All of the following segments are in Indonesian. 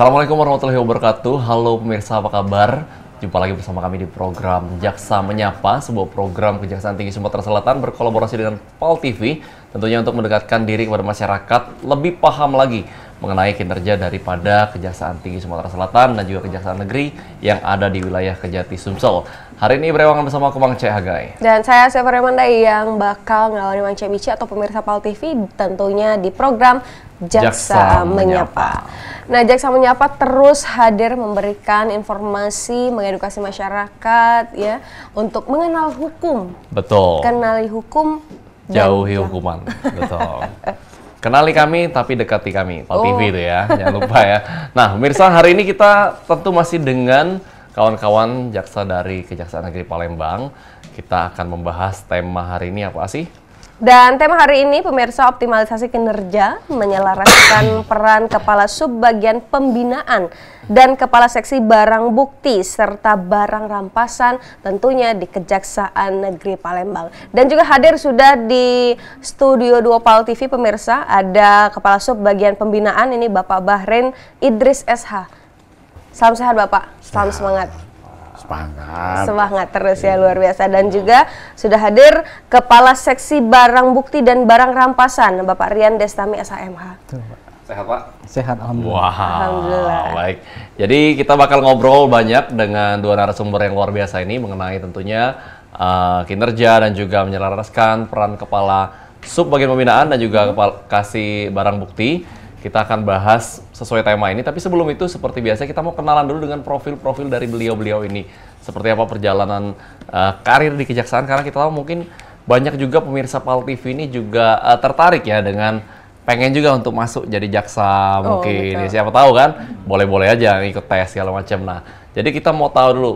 Assalamualaikum warahmatullahi wabarakatuh. Halo pemirsa, apa kabar? Jumpa lagi bersama kami di program Jaksa Menyapa, sebuah program Kejaksaan Tinggi Sumatera Selatan berkolaborasi dengan PAL TV, tentunya untuk mendekatkan diri kepada masyarakat lebih paham lagi mengenai kinerja daripada Kejaksaan Tinggi Sumatera Selatan dan juga Kejaksaan Negeri yang ada di wilayah Kejati Sumsel. Hari ini berewangan bersama aku Mang Cek Hagai. Dan saya Sefer Remanda yang bakal ngalami Mang Cek Bici atau pemirsa Pal TV tentunya di program Jaksa, Jaksa Menyapa. Menyapa. Nah, Jaksa Menyapa terus hadir memberikan informasi, mengedukasi masyarakat ya untuk mengenal hukum. Betul. Kenali hukum, jauhi hukuman. Betul. Kenali kami tapi dekati kami, Pal oh. TV itu ya, jangan lupa ya. Nah, pemirsa hari ini kita tentu masih dengan kawan-kawan jaksa dari Kejaksaan Negeri Palembang. Kita akan membahas tema hari ini apa sih? Dan tema hari ini pemirsa optimalisasi kinerja menyelaraskan peran kepala subbagian pembinaan dan kepala seksi barang bukti serta barang rampasan tentunya di Kejaksaan Negeri Palembang. Dan juga hadir sudah di studio Duopal Pal TV pemirsa ada kepala subbagian pembinaan ini Bapak Bahrain Idris SH. Salam sehat Bapak, salam semangat lapangan. Semangat terus ya iya. luar biasa dan juga sudah hadir Kepala Seksi Barang Bukti dan Barang Rampasan Bapak Rian Destami SHMH. Sehat Pak? Sehat Alhamdulillah. Wow, Alhamdulillah. Baik. Jadi kita bakal ngobrol banyak dengan dua narasumber yang luar biasa ini mengenai tentunya uh, kinerja dan juga menyelaraskan peran kepala sub bagian pembinaan dan juga kepala kasih barang bukti kita akan bahas sesuai tema ini, tapi sebelum itu seperti biasa kita mau kenalan dulu dengan profil-profil dari beliau-beliau ini. Seperti apa perjalanan uh, karir di kejaksaan karena kita tahu mungkin banyak juga pemirsa Pal TV ini juga uh, tertarik ya dengan pengen juga untuk masuk jadi jaksa oh, mungkin. Ya. Betul. Siapa tahu kan? Boleh-boleh aja ikut tes segala macam. Nah, jadi kita mau tahu dulu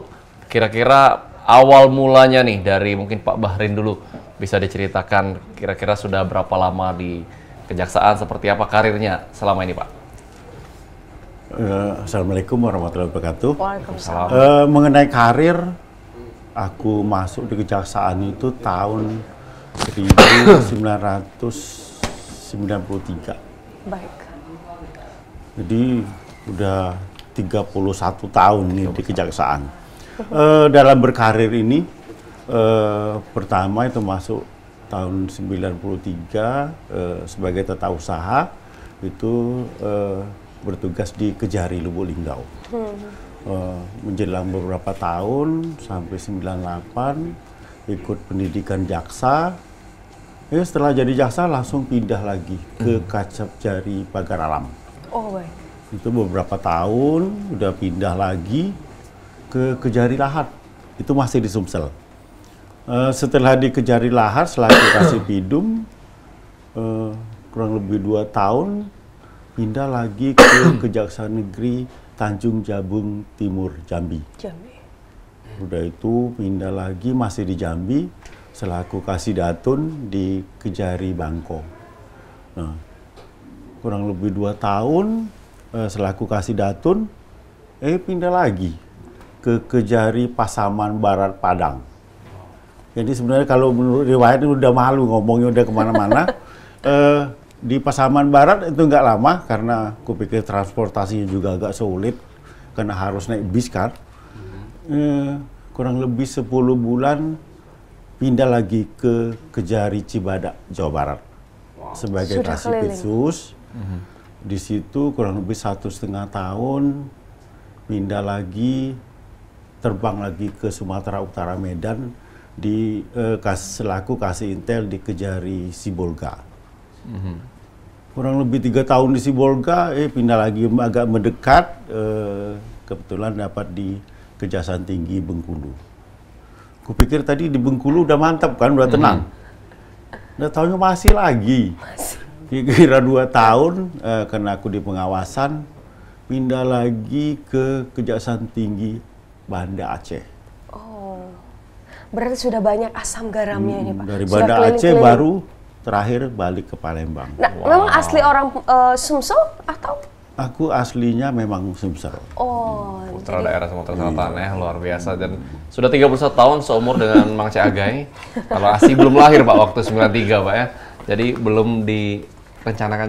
kira-kira awal mulanya nih dari mungkin Pak Bahrin dulu bisa diceritakan kira-kira sudah berapa lama di kejaksaan seperti apa karirnya selama ini Pak? Eh, Assalamualaikum warahmatullahi wabarakatuh. Waalaikumsalam. Uh, mengenai karir, aku masuk di kejaksaan itu tahun 1993. Baik. Jadi udah 31 tahun nih di kejaksaan. Uh, dalam berkarir ini, uh, pertama itu masuk tahun 93 eh, sebagai tata usaha itu eh, bertugas di Kejari Lubuk Linggau. Hmm. Eh, menjelang beberapa tahun sampai 98 ikut pendidikan jaksa. Ya, setelah jadi jaksa langsung pindah lagi ke hmm. Kacap Jari Pagar Alam. Oh baik. Itu beberapa tahun udah pindah lagi ke Kejari Lahat. Itu masih di Sumsel. Eh, setelah dikejari lahar setelah dikasih bidum uh, eh, kurang lebih dua tahun pindah lagi ke kejaksaan negeri Tanjung Jabung Timur Jambi. Jambi. Udah itu pindah lagi masih di Jambi selaku kasih datun di Kejari Bangko. Nah, kurang lebih dua tahun uh, eh, selaku kasih datun, eh pindah lagi ke Kejari Pasaman Barat Padang. Jadi sebenarnya kalau menurut riwayat itu udah malu ngomongnya udah kemana-mana. eh, di Pasaman Barat itu nggak lama karena kupikir transportasinya juga agak sulit karena harus naik bis kan. Hmm. Eh, kurang lebih 10 bulan pindah lagi ke Kejari Cibadak, Jawa Barat wow. sebagai tasik Mm-hmm. Di situ kurang lebih satu setengah tahun pindah lagi terbang lagi ke Sumatera Utara Medan di uh, kas, selaku kasih intel di Kejari Sibolga. Mm-hmm. Kurang lebih tiga tahun di Sibolga, eh, pindah lagi agak mendekat, eh, kebetulan dapat di Kejaksaan Tinggi Bengkulu. Kupikir tadi di Bengkulu udah mantap kan, udah mhm. tenang. Mm-hmm. Nah tahunnya masih lagi. kira Kira dua tahun, eh, karena aku di pengawasan, pindah lagi ke Kejaksaan Tinggi Banda Aceh berarti sudah banyak asam garamnya hmm, ini Pak. Dari Banda Aceh keliling. baru terakhir balik ke Palembang. Nah, wow. memang asli orang uh, Sumsel atau? Aku aslinya memang Sumsel. Oh. Putra jadi... daerah Sumatera Selatan iya. ya, luar biasa. Dan sudah 31 tahun seumur dengan Mang Agai. Kalau Asi belum lahir Pak waktu 93 Pak ya. Jadi belum di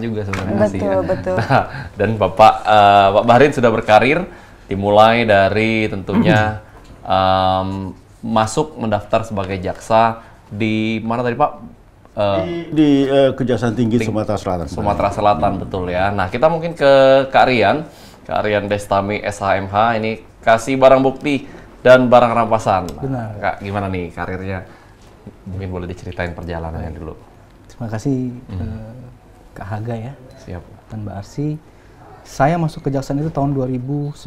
juga sebenarnya betul, Asi. Ya. Betul, Nah, dan Bapak uh, eh, Pak Bahrin sudah berkarir dimulai dari tentunya um, masuk mendaftar sebagai jaksa di mana tadi Pak? Uh, di, di uh, Kejaksaan Tinggi Ting Sumatera Selatan. Sumatera Selatan hmm. betul ya. Nah kita mungkin ke Kak Rian, Kak Rian Destami SHMH ini kasih barang bukti dan barang rampasan. Benar. Kak gimana nih karirnya? Mungkin boleh diceritain perjalanannya dulu. Terima kasih hmm. uh, Kak Haga ya. Siap. Dan Mbak Arsi. Saya masuk kejaksaan itu tahun 2009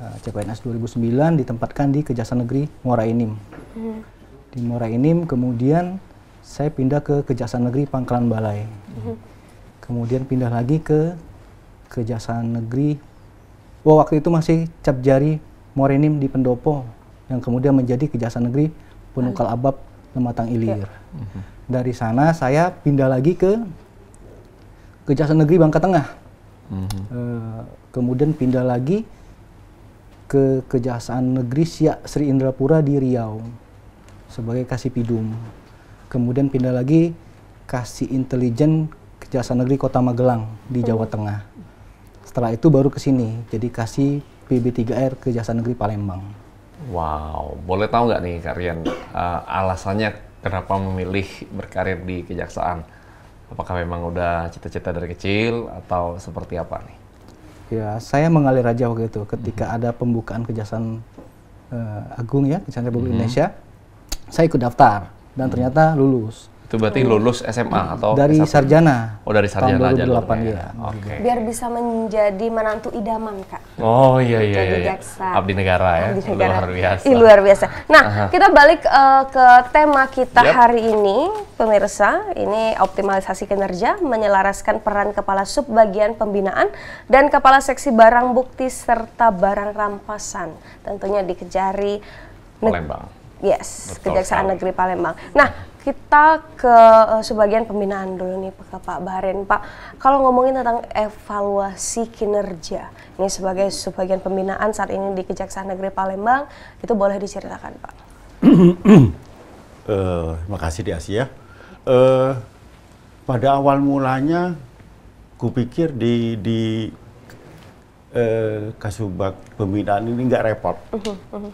Eh, CPNS 2009 ditempatkan di Kejaksaan Negeri Muara Enim. Hmm. Di Muara Enim kemudian saya pindah ke Kejaksaan Negeri Pangkalan Balai. Hmm. Kemudian pindah lagi ke Kejaksaan Negeri Wah, oh, waktu itu masih cap jari Muara Enim di Pendopo yang kemudian menjadi Kejaksaan Negeri Penukal hmm. Abab Lematang Ilir. Ya. Hmm. Dari sana saya pindah lagi ke Kejaksaan Negeri Bangka Tengah. Hmm. E, kemudian pindah lagi ke Kejaksaan Negeri Siak Sri Indrapura di Riau sebagai kasih pidum. Kemudian pindah lagi Kasih Intelijen Kejaksaan Negeri Kota Magelang di hmm. Jawa Tengah. Setelah itu baru ke sini, jadi Kasih PB3R Kejaksaan Negeri Palembang. Wow, boleh tahu nggak nih Kak uh, eh, alasannya kenapa memilih berkarir di kejaksaan? Apakah memang udah cita-cita dari kecil atau seperti apa nih? ya saya mengalir aja waktu itu ketika hmm. ada pembukaan kejaksaan uh, agung ya kejaksaan Republik hmm. Indonesia saya ikut daftar dan hmm. ternyata lulus itu berarti iya. lulus SMA atau dari SMA? sarjana. Oh, dari sarjana tahun 2008 ya. Okay. Biar bisa menjadi menantu idaman, Kak. Oh, iya iya Jadi iya, iya. Jaksa. Abdi negara ya. Abdi negara. Luar biasa. Ih, luar biasa. Nah, Aha. kita balik uh, ke tema kita yep. hari ini, pemirsa. Ini optimalisasi kinerja menyelaraskan peran kepala subbagian pembinaan dan kepala seksi barang bukti serta barang rampasan. Tentunya dikejari Palembang. Yes, Betul Kejaksaan sekali. Negeri Palembang. Nah, kita ke eh, sebagian pembinaan dulu nih ke Pak Bahrain. Pak, kalau ngomongin tentang evaluasi kinerja, ini sebagai sebagian pembinaan saat ini di Kejaksaan Negeri Palembang, itu boleh diceritakan Pak. uh, kasih di Asia. Uh, pada awal mulanya, kupikir di, di uh, kasubag pembinaan ini nggak repot. uh mhm, -huh. Mhm.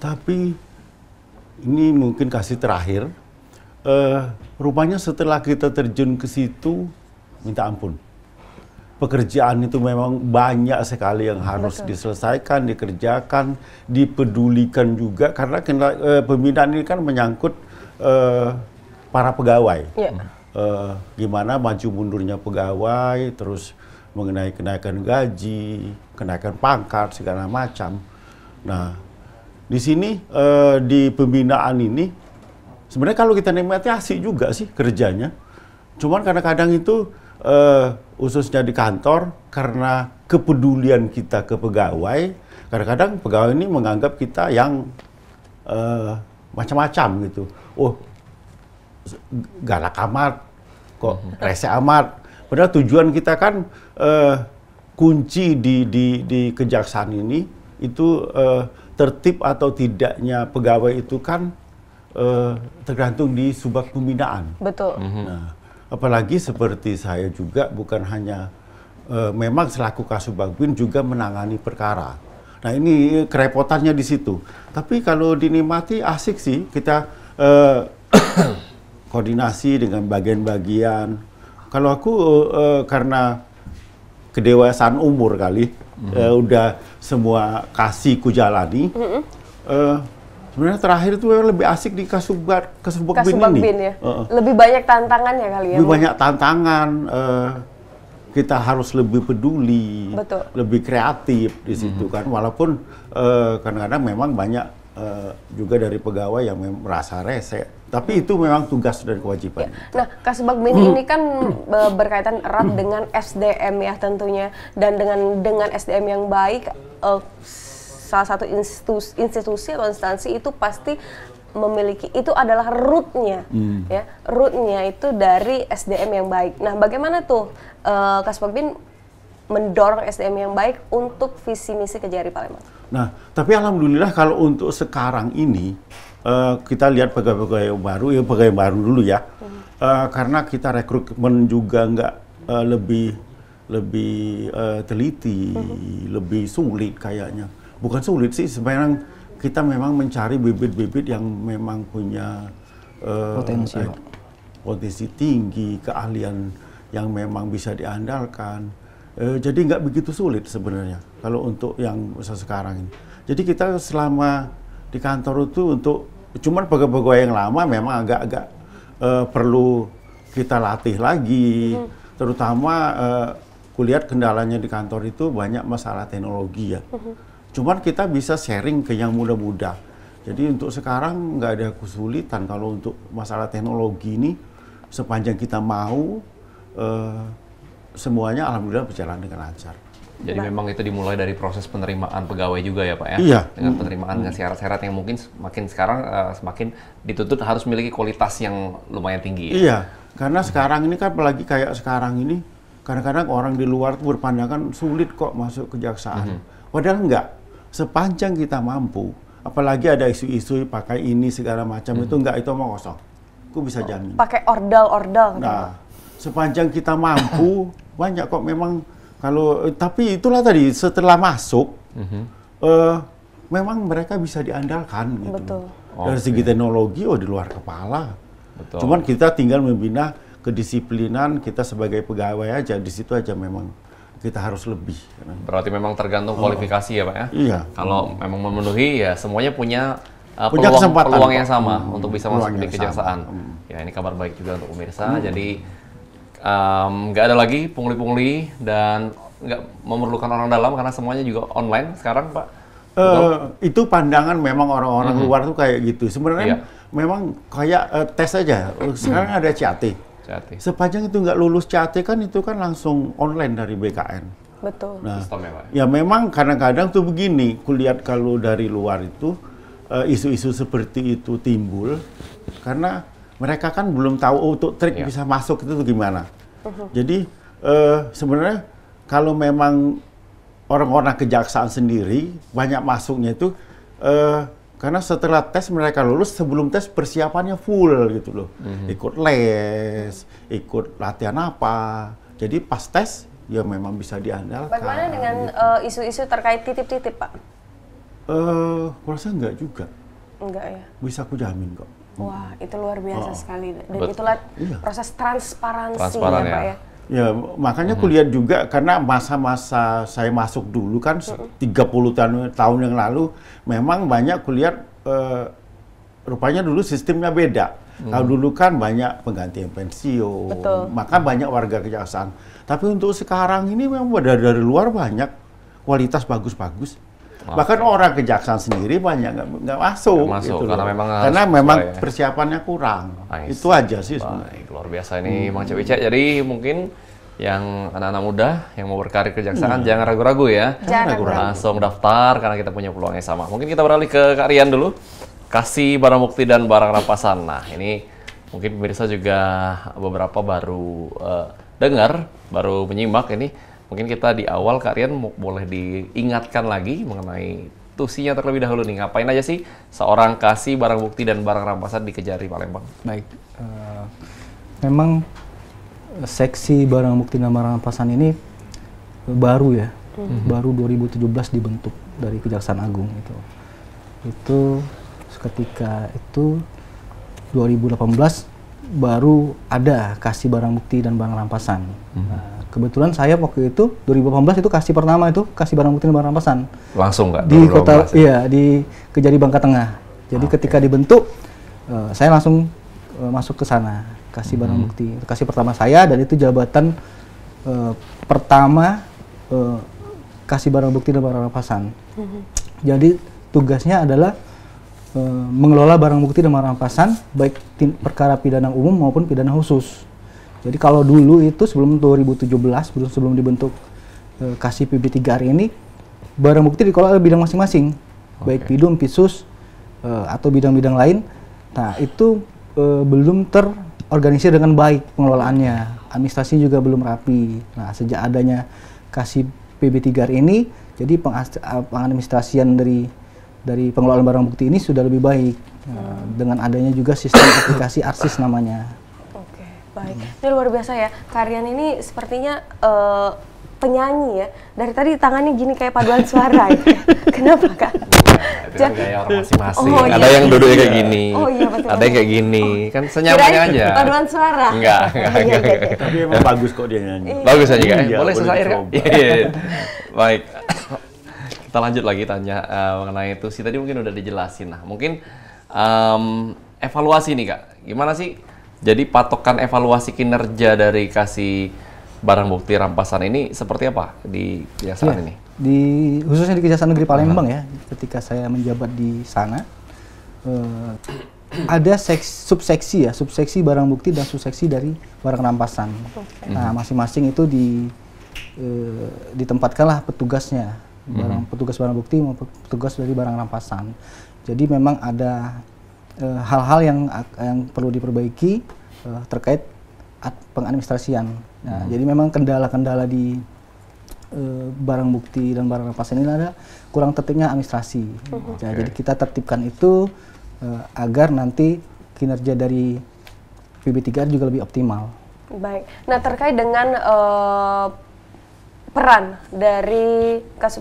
Tapi ini mungkin kasih terakhir, uh, rupanya setelah kita terjun ke situ minta ampun pekerjaan itu memang banyak sekali yang harus Betul. diselesaikan, dikerjakan, dipedulikan juga karena uh, pembinaan ini kan menyangkut uh, para pegawai. Yeah. Ya. Uh, gimana maju mundurnya pegawai, terus mengenai kenaikan gaji, kenaikan pangkat segala macam. Nah, di sini uh, di pembinaan ini Sebenarnya kalau kita nikmati asik juga sih kerjanya. Cuman kadang-kadang itu uh, khususnya di kantor karena kepedulian kita ke pegawai, kadang-kadang pegawai ini menganggap kita yang uh, macam-macam gitu. Oh, galak amat, kok rese amat. Padahal tujuan kita kan uh, kunci di, di, di kejaksaan ini itu uh, tertib atau tidaknya pegawai itu kan Eh, tergantung di subak pembinaan. Betul. Mm-hmm. Nah, apalagi seperti saya juga bukan hanya uh, memang selaku kasubagwin juga menangani perkara. Nah ini kerepotannya di situ. Tapi kalau dinikmati asik sih kita uh, koordinasi dengan bagian-bagian. Kalau aku uh, karena kedewasaan umur kali mm-hmm. uh, udah semua kasih ku jalani. Mm-hmm. Uh, Sebenarnya terakhir itu memang lebih asik di kasubag kasubag Kasubak Bin, Bin Ya. Uh, Lebih banyak tantangannya kali ya. Lebih banyak tantangan. Uh, kita harus lebih peduli, Betul. lebih kreatif di situ mm -hmm. kan. Walaupun eh, kadang-kadang uh, memang banyak uh, juga dari pegawai yang merasa rese. Tapi itu memang tugas dan kewajiban. Ya. Nah, kasubag Bin ini kan berkaitan erat dengan SDM ya tentunya dan dengan dengan SDM yang baik. Uh, salah satu institusi, institusi atau instansi itu pasti memiliki itu adalah rootnya hmm. ya rootnya itu dari SDM yang baik nah bagaimana tuh uh, eh, Kaspakbin mendorong SDM yang baik untuk visi misi kejari Palembang nah tapi alhamdulillah kalau untuk sekarang ini uh, kita lihat pegawai-pegawai baru ya pegawai baru dulu ya hmm. uh, karena kita rekrutmen juga nggak uh, lebih lebih uh, teliti hmm. lebih sulit kayaknya bukan sulit sih sebenarnya kita memang mencari bibit-bibit yang memang punya uh, potensi eh, potensi tinggi keahlian yang memang bisa diandalkan uh, jadi nggak begitu sulit sebenarnya kalau untuk yang sekarang ini jadi kita selama di kantor itu untuk cuman pegawai-pegawai yang lama memang agak-agak uh, perlu kita latih lagi -hmm. terutama uh, kulihat kendalanya di kantor itu banyak masalah teknologi ya Uh mm-hmm. -huh. Cuman kita bisa sharing ke yang muda-muda. Jadi untuk sekarang nggak ada kesulitan kalau untuk masalah teknologi ini sepanjang kita mau eh, semuanya alhamdulillah berjalan dengan lancar. Jadi nah. memang itu dimulai dari proses penerimaan pegawai juga ya Pak ya? Iya. Dengan penerimaan dengan syarat-syarat yang mungkin semakin sekarang uh, semakin dituntut harus memiliki kualitas yang lumayan tinggi. Ya? Iya. Karena hmm. sekarang ini kan apalagi kayak sekarang ini kadang-kadang orang di luar tuh berpandangan sulit kok masuk kejaksaan. Hmm. Padahal enggak sepanjang kita mampu, apalagi ada isu-isu pakai ini segala macam hmm. itu enggak itu mau kosong. Aku bisa oh, jamin. Pakai ordal-ordal. Gitu. Nah, sepanjang kita mampu banyak kok memang kalau eh, tapi itulah tadi setelah masuk hmm. uh, memang mereka bisa diandalkan gitu. Betul. Dari segi teknologi oh di luar kepala. Betul. Cuman kita tinggal membina kedisiplinan kita sebagai pegawai aja di situ aja memang kita harus lebih. Berarti memang tergantung oh. kualifikasi oh. ya Pak ya? Iya. Kalau memang memenuhi ya semuanya punya uh, punya peluang, peluang yang sama hmm, untuk bisa masuk di kejaksaan. Hmm. Ya ini kabar baik juga untuk pemirsa. Hmm. Jadi nggak um, ada lagi pungli-pungli dan nggak memerlukan orang dalam karena semuanya juga online sekarang Pak. Uh, itu pandangan memang orang-orang -hmm. luar tuh kayak gitu. Sebenarnya iya. memang kayak uh, tes aja. Sekarang -hmm. ada CAT CAT. Sepanjang itu nggak lulus CAT kan itu kan langsung online dari BKN. Betul. Nah, Sistem ya, Ya memang kadang-kadang tuh begini, kulihat kalau dari luar itu eh, isu-isu uh, seperti itu timbul karena mereka kan belum tahu oh, untuk trik ya. bisa masuk itu tuh gimana. Uh-huh. Jadi uh, sebenarnya kalau memang orang-orang kejaksaan sendiri banyak masuknya itu uh, karena setelah tes mereka lulus, sebelum tes persiapannya full gitu loh. Mm-hmm. Ikut les, ikut latihan apa. Jadi pas tes ya memang bisa diandalkan. Bagaimana dengan eh, isu-isu gitu. uh, terkait titip-titip, Pak? Eh, uh, kurasa enggak juga. Enggak ya. Bisa aku jamin kok. Wah, itu luar biasa oh. sekali. Dan itulah iya. proses transparansi Transparan, ya, Pak ya, ya. Ya, makanya hmm. kuliah juga karena masa-masa saya masuk dulu kan hmm. 30 tahun tahun yang lalu memang banyak kuliah uh, rupanya dulu sistemnya beda. Hmm. Kalau dulu kan banyak pengganti yang pensiun, Betul. maka banyak warga kejaksaan. Tapi untuk sekarang ini memang dari, dari luar banyak kualitas bagus-bagus. Okay. Bahkan orang kejaksaan sendiri banyak nggak masuk. masuk gitu karena loh. memang karena memang ya. persiapannya kurang. Nice. Itu aja sih sebenarnya. Baik, luar biasa ini hmm. Bang Cewicek Jadi mungkin yang anak-anak muda yang mau berkarir kejaksaan hmm. jangan ragu-ragu ya. Jangan ragu-ragu. Langsung daftar karena kita punya peluang yang sama. Mungkin kita beralih ke Kak Rian dulu. Kasih barang bukti dan barang rampasan. Nah, ini mungkin pemirsa juga beberapa baru uh, dengar, baru menyimak ini Mungkin kita di awal Kak Rian boleh diingatkan lagi mengenai tusinya terlebih dahulu nih. Ngapain aja sih seorang kasih barang bukti dan barang rampasan dikejar di Palembang? Baik. Uh, memang seksi barang bukti dan barang rampasan ini baru ya. Mm-hmm. Baru 2017 dibentuk dari Kejaksaan Agung itu. Itu ketika itu 2018 baru ada kasih barang bukti dan barang rampasan. Hmm. Nah, kebetulan saya waktu itu 2018 itu kasih pertama itu kasih barang bukti dan barang rampasan. Langsung nggak? Di kota, ya? iya di Kejari Bangka Tengah. Jadi okay. Ah, ketika dibentuk, uh, saya langsung uh, masuk ke sana kasih hmm. barang bukti, kasih pertama saya dan itu jabatan uh, pertama uh, kasih barang bukti dan barang rampasan. Hmm. Jadi tugasnya adalah Eh, mengelola barang bukti dan barang rampasan baik perkara pidana umum maupun pidana khusus. Jadi kalau dulu itu sebelum 2017 sebelum dibentuk eh, kasih PB 3R ini barang bukti dikelola oleh bidang masing-masing okay. baik pidum, pisus e, atau bidang-bidang lain. Nah, itu e, belum terorganisir dengan baik pengelolaannya. Administrasi juga belum rapi. Nah, sejak adanya kasih PB 3R ini jadi pengadministrasian dari dari pengelolaan barang bukti ini sudah lebih baik uh, dengan adanya juga sistem aplikasi arsis namanya. Oke, baik. Hmm. Ini luar biasa ya. karyan ini sepertinya uh, penyanyi ya. Dari tadi tangannya gini kayak paduan suara. ya. Kenapa kak? Jangan kan masing-masing. Oh, ada iya. yang duduknya kayak gini. Oh iya Ada yang kayak gini. Oh. Kan senyamannya aja. Paduan suara. Enggak, enggak, iya, enggak. Tapi iya, emang bagus kok dia nyanyi. Bagus aja, Kak. boleh sesair, ya, Kak? Iya, iya. Baik. kita lanjut lagi tanya uh, mengenai itu sih tadi mungkin udah dijelasin. Nah, mungkin um, evaluasi nih kak, gimana sih? Jadi patokan evaluasi kinerja dari kasih barang bukti rampasan ini seperti apa di kejaksaan ya, ini? Di khususnya di Kejaksaan Negeri Palembang uh -huh. ya, ketika saya menjabat di sana uh, ada seks, subseksi ya, subseksi barang bukti dan subseksi dari barang rampasan. Okay. Nah, mhm. masing-masing itu di uh, ditempatkanlah petugasnya barang mhm. petugas barang bukti maupun petugas dari barang rampasan. Jadi memang ada eh, hal-hal uh, yang yang perlu diperbaiki uh, terkait pengadministrasian. Nah, hmm. jadi memang kendala-kendala di eh, barang bukti dan barang rampasan ini ada kurang tertibnya administrasi. Mhm. okay. Jadi kita tertibkan itu uh, agar nanti kinerja dari PB3R juga lebih optimal. Baik. Nah, terkait dengan uh, peran dari kas,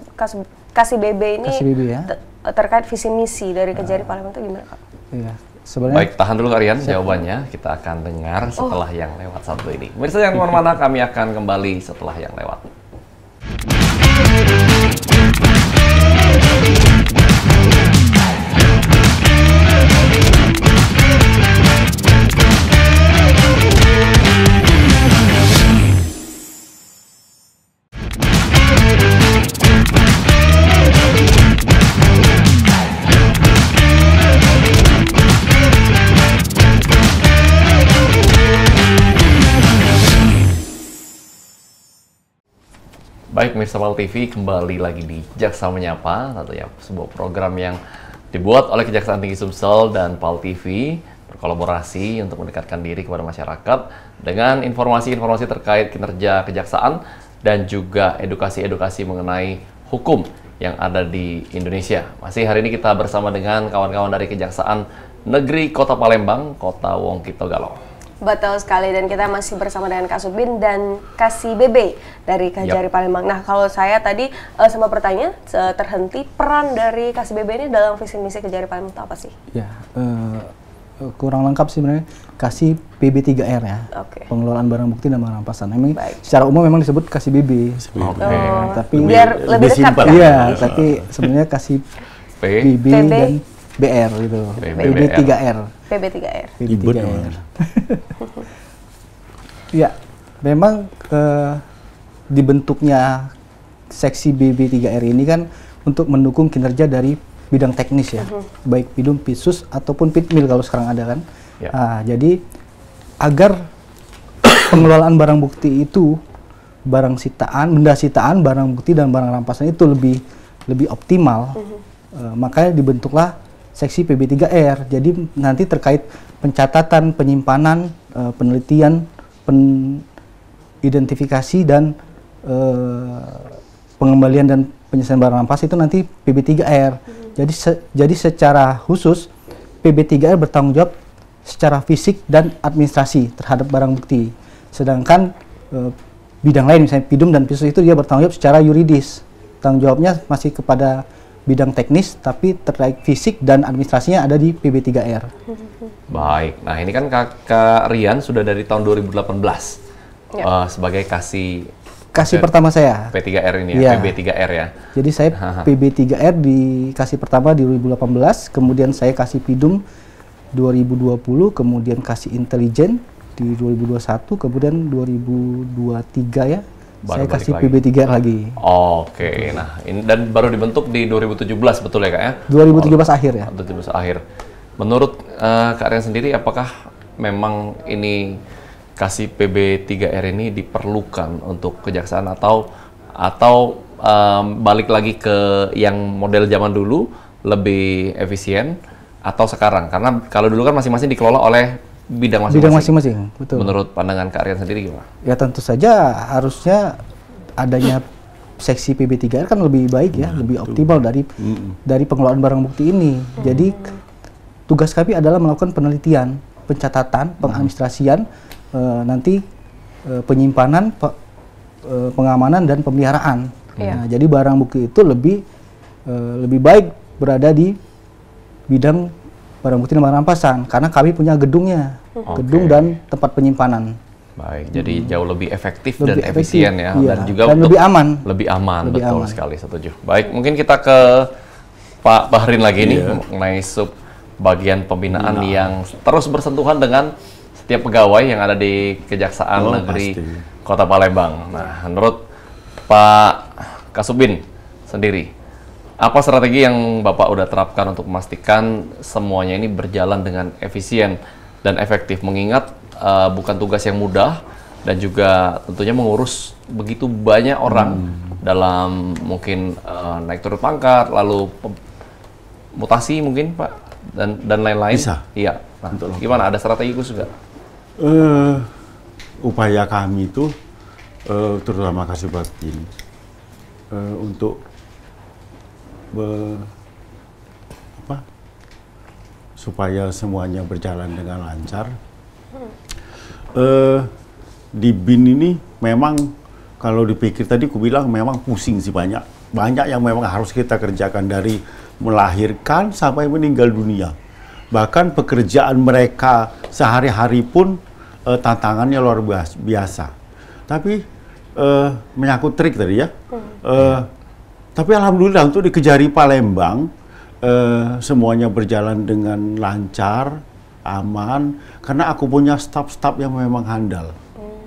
kas, BB ini BB, ya? Ter terkait visi misi dari Kejari ah. Palembang itu gimana Kak? Iya. Sebenarnya Baik, tahan dulu karian jawabannya. Kita akan dengar oh. setelah oh. yang lewat satu ini. Mirsa yang mana kami akan kembali setelah yang lewat. Baik, Mirsa Pal TV kembali lagi di Jaksa Menyapa, atau ya sebuah program yang dibuat oleh Kejaksaan Tinggi Sumsel dan Pal TV berkolaborasi untuk mendekatkan diri kepada masyarakat dengan informasi-informasi terkait kinerja kejaksaan dan juga edukasi-edukasi mengenai hukum yang ada di Indonesia. Masih hari ini kita bersama dengan kawan-kawan dari Kejaksaan Negeri Kota Palembang, Kota Wongkito Galau. Betul sekali dan kita masih bersama dengan Kak Subin dan Kasih BB dari Kajari ya. yep. Palembang. Nah, kalau saya tadi uh, sempat bertanya eh, terhenti peran dari Kasih BB ini dalam visi misi Kajari Palembang apa sih? Ya, uh, kurang lengkap sih sebenarnya kasih PB3R ya. Okay. Pengelolaan barang bukti dan barang rampasan. Nah, memang Baik. secara umum memang disebut kasih BB. Oke. Okay. Oh, tapi biar lebih, lebih simpel. Ya? Iya, kan? tapi sebenarnya kasih dan BR gitu. PB3R. PB3R. PB3R. ya, memang eh, dibentuknya seksi BB3R ini kan untuk mendukung kinerja dari bidang teknis ya, uh-huh. baik bidum pisus ataupun pitmil kalau sekarang ada kan. Ya. Nah, jadi agar pengelolaan barang bukti itu barang sitaan, benda sitaan, barang bukti dan barang rampasan itu lebih lebih optimal, uh-huh. Mm-hmm. Eh, makanya dibentuklah seksi PB3R. Jadi nanti terkait pencatatan, penyimpanan, e, penelitian, pen, identifikasi dan e, pengembalian dan penyelesaian barang rampas itu nanti PB3R. Hmm. Jadi se, jadi secara khusus PB3R bertanggung jawab secara fisik dan administrasi terhadap barang bukti. Sedangkan e, bidang lain misalnya PIDUM dan PISUS itu dia bertanggung jawab secara yuridis. Tanggung jawabnya masih kepada bidang teknis tapi terkait fisik dan administrasinya ada di PB3R. Baik. Nah, ini kan Kakak Rian sudah dari tahun 2018 ya. uh, sebagai kasih kasih pertama saya. P3R ini ya, ya. PB3R ya. Jadi saya PB3R di kasih pertama di 2018, kemudian saya kasih Pidum 2020, kemudian kasih intelijen di 2021, kemudian 2023 ya, Baru saya kasih PB3 lagi. Oke, okay. nah ini dan baru dibentuk di 2017 betul ya kak ya? 2017 oh, akhir ya. 2017 akhir. Menurut uh, kak Ryan sendiri, apakah memang ini kasih PB3R ini diperlukan untuk kejaksaan atau atau um, balik lagi ke yang model zaman dulu lebih efisien atau sekarang karena kalau dulu kan masing-masing dikelola oleh bidang masing-masing. Bidang Menurut pandangan Kak Aryan sendiri gimana? Ya tentu saja harusnya adanya seksi PB3R kan lebih baik ya, nah, lebih itu. optimal dari mm dari pengelolaan barang bukti ini. Mm. Jadi tugas kami adalah melakukan penelitian, pencatatan, pengadministrasian, mm. nanti e, penyimpanan, pe, e, pengamanan dan pemeliharaan. Mm. Nah, jadi barang bukti itu lebih lebih baik berada di bidang barang bukti dan barang rampasan karena kami punya gedungnya okay. gedung dan tempat penyimpanan. Baik, jadi hmm. jauh lebih efektif lebih dan efektif, efisien ya, iya. dan juga dan lebih aman. Lebih aman, lebih betul aman. sekali setuju. Baik, mungkin kita ke Pak Bahrin lagi yeah. nih iya. mengenai sub bagian pembinaan nah. yang terus bersentuhan dengan setiap pegawai yang ada di Kejaksaan oh, Negeri pasti. Kota Palembang. Nah, menurut Pak Kasubin sendiri, apa strategi yang Bapak udah terapkan untuk memastikan semuanya ini berjalan dengan efisien? dan efektif mengingat uh, bukan tugas yang mudah dan juga tentunya mengurus begitu banyak orang hmm. dalam mungkin uh, naik turun pangkat lalu mutasi mungkin Pak dan dan lain-lain. Bisa. Iya. Nah, gimana ada strategi khusus nggak? Uh, upaya kami itu uh, terutama kasih batin uh, untuk apa supaya semuanya berjalan dengan lancar. Uh, di BIN ini memang kalau dipikir tadi ku bilang memang pusing sih banyak. Banyak yang memang harus kita kerjakan dari melahirkan sampai meninggal dunia. Bahkan pekerjaan mereka sehari-hari pun uh, tantangannya luar biasa. Tapi uh, menyangkut trik tadi ya. Uh, tapi alhamdulillah untuk dikejari Palembang uh, semuanya berjalan dengan lancar, aman, karena aku punya staf-staf yang memang handal. Hmm.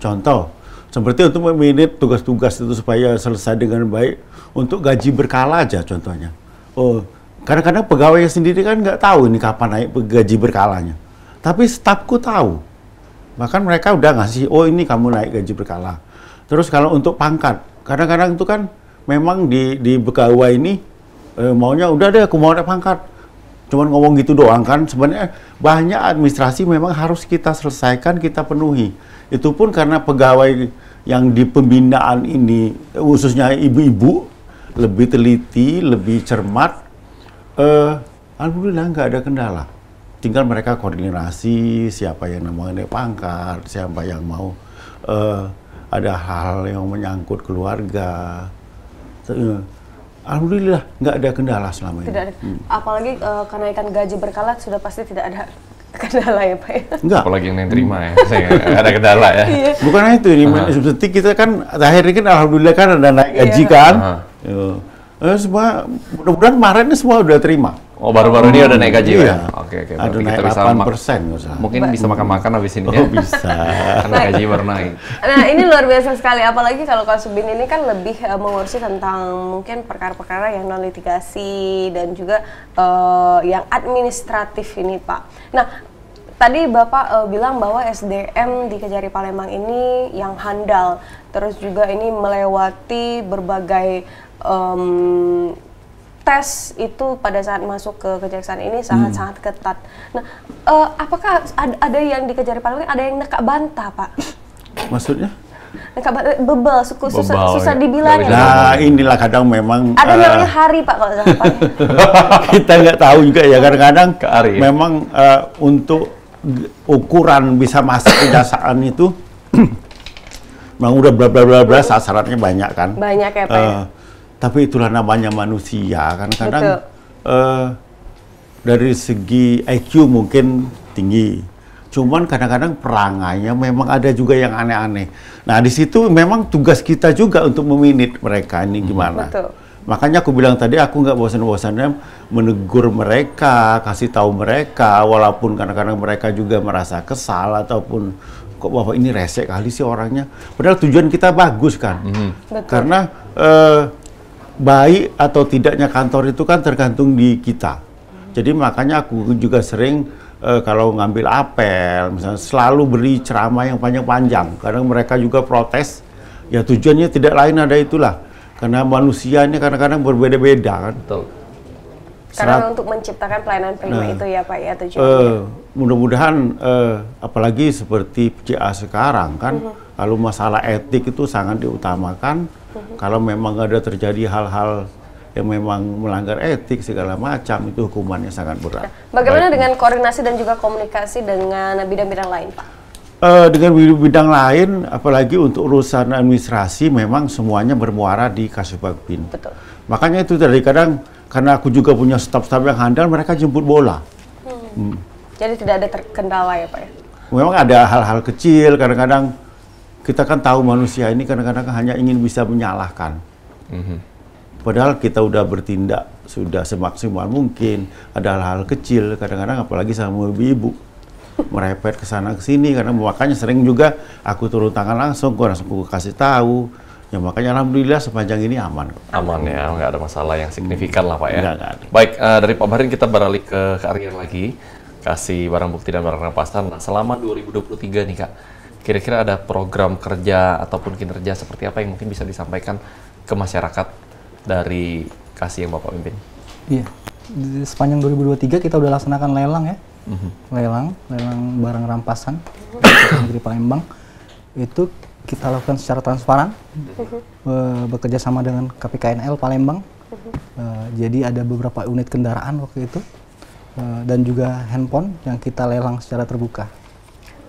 Contoh, seperti untuk memilih tugas-tugas itu supaya selesai dengan baik, untuk gaji berkala aja contohnya. Oh, kadang-kadang pegawai sendiri kan nggak tahu ini kapan naik gaji berkalanya. Tapi stafku tahu. Bahkan mereka udah ngasih, oh ini kamu naik gaji berkala. Terus kalau untuk pangkat, kadang-kadang itu kan memang di, di pegawai ini eh, maunya udah deh aku mau naik pangkat cuman ngomong gitu doang kan sebenarnya banyak administrasi memang harus kita selesaikan kita penuhi itu pun karena pegawai yang di pembinaan ini khususnya ibu-ibu lebih teliti lebih cermat eh, alhamdulillah nggak ada kendala tinggal mereka koordinasi siapa yang mau naik pangkat siapa yang mau eh, ada hal yang menyangkut keluarga eh, Alhamdulillah nggak ada kendala selama ini. Tidak ada. Hmm. Apalagi uh, eh, kenaikan gaji berkala sudah pasti tidak ada kendala ya Pak ya? Enggak. Apalagi yang terima ya, saya ada kendala ya. Iya. Bukan itu, ini uh -huh. kita kan akhirnya kan Alhamdulillah kan ada naik iya. gaji yeah. kan. Uh -huh. Eh, semua mudah-mudahan kemarin ini semua udah terima. Oh baru-baru ini udah naik gaji ya? Iya. Oke oke. Ada naik kita 8 persen Mungkin bisa makan-makan habis ini oh, ya? Oh bisa. Karena gaji baru naik. Nah ini luar biasa sekali. Apalagi kalau subin ini kan lebih eh, mengurusi tentang mungkin perkara-perkara yang non litigasi dan juga eh, yang administratif ini Pak. Nah tadi Bapak eh, bilang bahwa SDM di Kejari Palembang ini yang handal, terus juga ini melewati berbagai um, tes itu pada saat masuk ke kejaksaan ini sangat-sangat hmm. ketat. Nah, uh, apakah ada, ada yang dikejar paling ada yang nekak banta, Pak? Maksudnya? Nekak banta eh, bebel, suku, bebel, susah, ya. susah dibilangnya. Nah, ya. Nah, inilah kadang memang... Ada uh, yang eh, hari, Pak, kalau salah, Pak. Kita nggak tahu juga ya, kadang-kadang ya? memang uh, untuk ukuran bisa masuk kejaksaan itu memang udah bla bla bla bla sasarannya banyak kan. Banyak ya, Pak. Uh, tapi itulah namanya manusia kan kadang uh, dari segi IQ mungkin tinggi. Cuman kadang-kadang perangainya memang ada juga yang aneh-aneh. Nah, di situ memang tugas kita juga untuk meminit mereka ini hmm. gimana. Betul. Makanya aku bilang tadi aku nggak bosan-bosannya menegur mereka, kasih tahu mereka, walaupun kadang-kadang mereka juga merasa kesal ataupun kok bapak ini resek kali sih orangnya. Padahal tujuan kita bagus kan, mm -hmm. karena uh, baik atau tidaknya kantor itu kan tergantung di kita. Jadi makanya aku juga sering e, kalau ngambil apel, misalnya selalu beri ceramah yang panjang-panjang. Karena mereka juga protes, ya tujuannya tidak lain ada itulah. Karena manusianya ini kadang-kadang berbeda-beda kan. Betul. Karena Serat, untuk menciptakan pelayanan prima nah, itu ya Pak ya tujuannya. E, mudah-mudahan e, apalagi seperti PCA sekarang kan, uh mm-hmm. -huh. lalu masalah etik itu sangat diutamakan kalau memang ada terjadi hal-hal yang memang melanggar etik segala macam itu hukumannya sangat berat. Bagaimana Baik. dengan koordinasi dan juga komunikasi dengan bidang-bidang lain, Pak? Uh, dengan bidang bidang lain, apalagi untuk urusan administrasi, memang semuanya bermuara di kasubag Bin. Betul. Makanya itu dari kadang karena aku juga punya staf-staf yang handal, mereka jemput bola. Hmm. Hmm. Jadi tidak ada terkendala ya, Pak ya? Memang ada hal-hal kecil, kadang-kadang kita kan tahu manusia ini kadang-kadang hanya ingin bisa menyalahkan. Mm-hmm. Padahal kita udah bertindak sudah semaksimal mungkin. Ada hal-hal kecil kadang-kadang apalagi sama ibu-ibu merepet ke sana ke sini karena makanya sering juga aku turun tangan langsung, gua langsung aku kasih tahu. Ya makanya alhamdulillah sepanjang ini aman. Aman ya, nggak ada masalah yang signifikan lah pak ya. Enggak, enggak Baik uh, dari Pak Barin kita beralih ke karier lagi kasih barang bukti dan barang rampasan. Nah selama 2023 nih kak, kira-kira ada program kerja ataupun kinerja seperti apa yang mungkin bisa disampaikan ke masyarakat dari kasih yang Bapak pimpin? Iya, Di sepanjang 2023 kita sudah laksanakan lelang ya, mm-hmm. lelang, lelang barang rampasan negeri Palembang itu kita lakukan secara transparan, mm-hmm. bekerja sama dengan KPKNL Palembang. Uh, jadi ada beberapa unit kendaraan waktu itu uh, dan juga handphone yang kita lelang secara terbuka.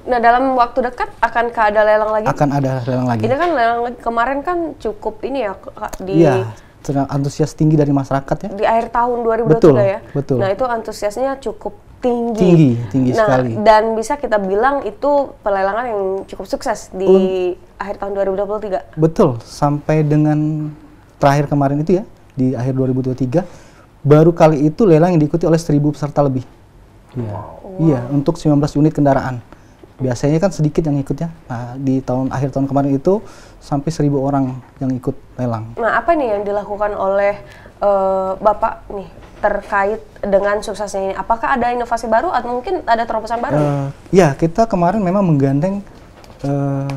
Nah dalam waktu dekat akan ada lelang lagi? Akan ada lelang lagi. Ini kan lelang kemarin kan cukup ini ya di. Iya. Antusias tinggi dari masyarakat ya. Di akhir tahun 2023 betul, ya. Betul. Nah itu antusiasnya cukup tinggi. Tinggi, tinggi nah, sekali. Dan bisa kita bilang itu pelelangan yang cukup sukses di Un akhir tahun 2023. Betul, sampai dengan terakhir kemarin itu ya, di akhir 2023, baru kali itu lelang yang diikuti oleh seribu peserta lebih. Iya, wow. iya untuk 19 unit kendaraan biasanya kan sedikit yang ikutnya. Nah, di tahun akhir tahun kemarin itu sampai seribu orang yang ikut lelang. Nah, apa nih yang dilakukan oleh uh, Bapak nih terkait dengan suksesnya ini? Apakah ada inovasi baru atau mungkin ada terobosan baru? Uh, ya, kita kemarin memang menggandeng uh,